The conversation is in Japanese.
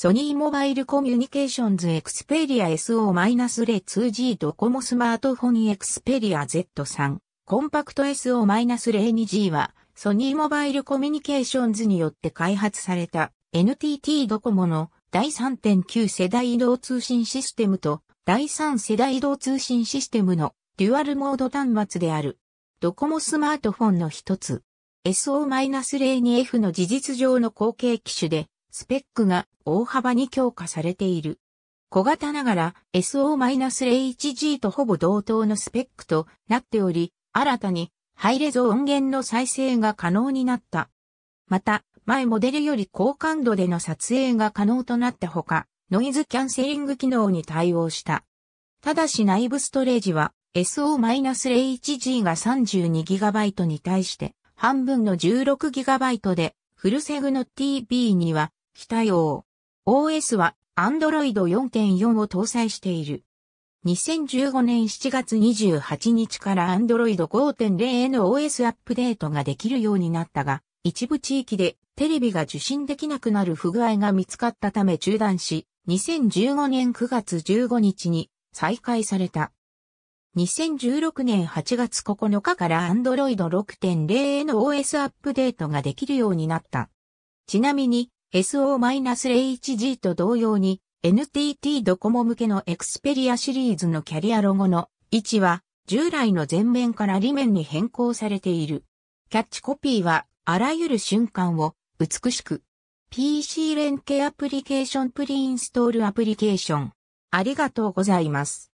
ソニーモバイルコミュニケーションズエクスペリア SO-02G ドコモスマートフォンエクスペリア Z3 コンパクト SO-02G はソニーモバイルコミュニケーションズによって開発された NTT ドコモの第3.9世代移動通信システムと第3世代移動通信システムのデュアルモード端末であるドコモスマートフォンの一つ SO-02F の事実上の後継機種でスペックが大幅に強化されている。小型ながら SO-0HG とほぼ同等のスペックとなっており、新たにハイレゾ音源の再生が可能になった。また、前モデルより高感度での撮影が可能となったほか、ノイズキャンセリング機能に対応した。ただし内部ストレージは SO-0HG が 32GB に対して半分の 16GB でフルセグの TB には非対応。OS は Android 4.4を搭載している。2015年7月28日から Android 5.0への OS アップデートができるようになったが、一部地域でテレビが受信できなくなる不具合が見つかったため中断し、2015年9月15日に再開された。2016年8月9日から Android 6.0への OS アップデートができるようになった。ちなみに、s o h g と同様に NTT ドコモ向けのエクスペリアシリーズのキャリアロゴの位置は従来の前面から裏面に変更されている。キャッチコピーはあらゆる瞬間を美しく PC 連携アプリケーションプリインストールアプリケーションありがとうございます。